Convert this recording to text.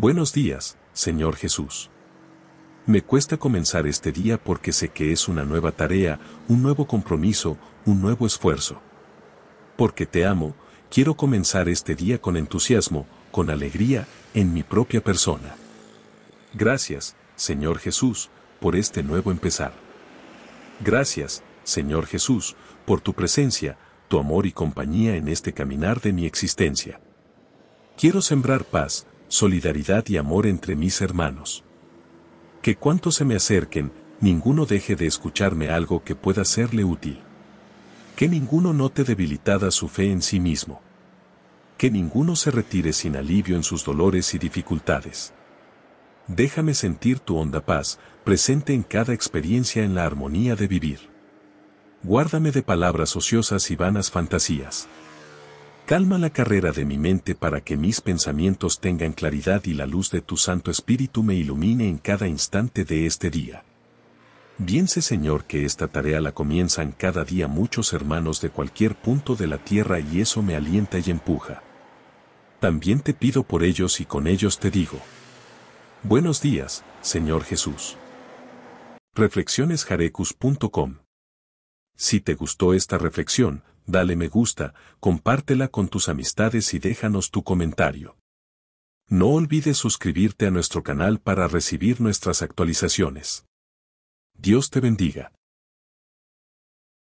Buenos días, Señor Jesús. Me cuesta comenzar este día porque sé que es una nueva tarea, un nuevo compromiso, un nuevo esfuerzo. Porque te amo, quiero comenzar este día con entusiasmo, con alegría, en mi propia persona. Gracias, Señor Jesús, por este nuevo empezar. Gracias, Señor Jesús, por tu presencia, tu amor y compañía en este caminar de mi existencia. Quiero sembrar paz, solidaridad y amor entre mis hermanos. Que cuanto se me acerquen, ninguno deje de escucharme algo que pueda serle útil. Que ninguno note debilitada su fe en sí mismo. Que ninguno se retire sin alivio en sus dolores y dificultades. Déjame sentir tu honda paz, presente en cada experiencia en la armonía de vivir. Guárdame de palabras ociosas y vanas fantasías. Calma la carrera de mi mente para que mis pensamientos tengan claridad y la luz de tu Santo Espíritu me ilumine en cada instante de este día. Bien sé Señor que esta tarea la comienzan cada día muchos hermanos de cualquier punto de la tierra y eso me alienta y empuja. También te pido por ellos y con ellos te digo. Buenos días, Señor Jesús. Reflexionesjarecus.com Si te gustó esta reflexión, dale me gusta, compártela con tus amistades y déjanos tu comentario. No olvides suscribirte a nuestro canal para recibir nuestras actualizaciones. Dios te bendiga.